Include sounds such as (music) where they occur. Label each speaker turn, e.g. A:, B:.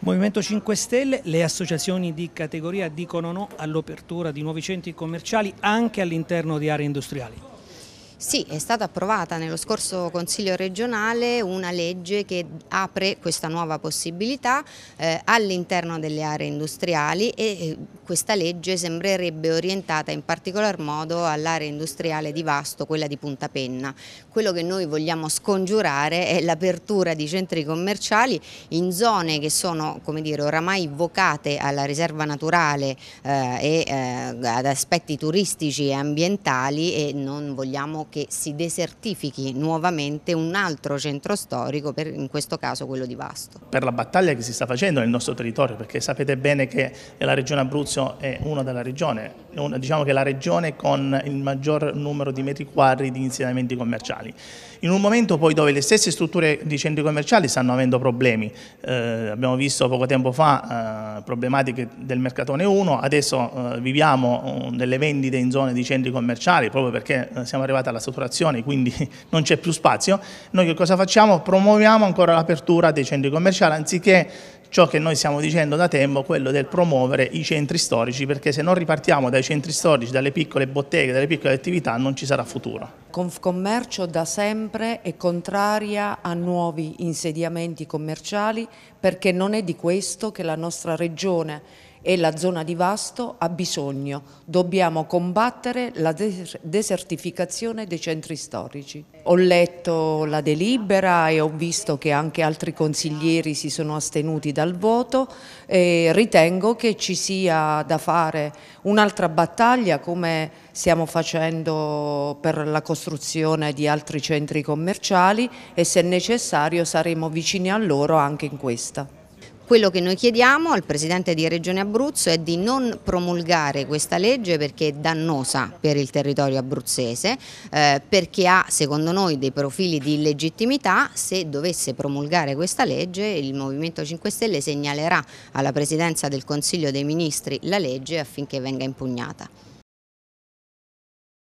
A: Movimento 5 Stelle, le associazioni di categoria dicono no all'apertura di nuovi centri commerciali anche all'interno di aree industriali.
B: Sì, è stata approvata nello scorso Consiglio regionale una legge che apre questa nuova possibilità eh, all'interno delle aree industriali e eh, questa legge sembrerebbe orientata in particolar modo all'area industriale di Vasto, quella di Punta Penna. Quello che noi vogliamo scongiurare è l'apertura di centri commerciali in zone che sono come dire, oramai vocate alla riserva naturale eh, e eh, ad aspetti turistici e ambientali e non vogliamo che si desertifichi nuovamente un altro centro storico, per, in questo caso quello di Vasto.
C: Per la battaglia che si sta facendo nel nostro territorio, perché sapete bene che la regione Abruzzo è una della regione diciamo che la regione con il maggior numero di metri quadri di insediamenti commerciali. In un momento poi dove le stesse strutture di centri commerciali stanno avendo problemi, eh, abbiamo visto poco tempo fa eh, problematiche del Mercatone 1, adesso eh, viviamo mm, delle vendite in zone di centri commerciali proprio perché eh, siamo arrivati alla saturazione quindi (laughs) non c'è più spazio, noi che cosa facciamo? Promuoviamo ancora l'apertura dei centri commerciali anziché ciò che noi stiamo dicendo da tempo, quello del promuovere i centri storici, perché se non ripartiamo dai centri storici, dalle piccole botteghe, dalle piccole attività, non ci sarà futuro.
A: Confcommercio da sempre è contraria a nuovi insediamenti commerciali perché non è di questo che la nostra regione e la zona di Vasto ha bisogno. Dobbiamo combattere la desertificazione dei centri storici. Ho letto la delibera e ho visto che anche altri consiglieri si sono astenuti dal voto e ritengo che ci sia da fare un'altra battaglia come stiamo facendo per la costruzione di altri centri commerciali e se necessario saremo vicini a loro anche in questa. Quello che noi chiediamo al Presidente di Regione Abruzzo è di non promulgare
B: questa legge perché è dannosa per il territorio abruzzese, eh, perché ha secondo noi dei profili di illegittimità, se dovesse promulgare questa legge il Movimento 5 Stelle segnalerà alla Presidenza del Consiglio dei Ministri la legge affinché venga impugnata.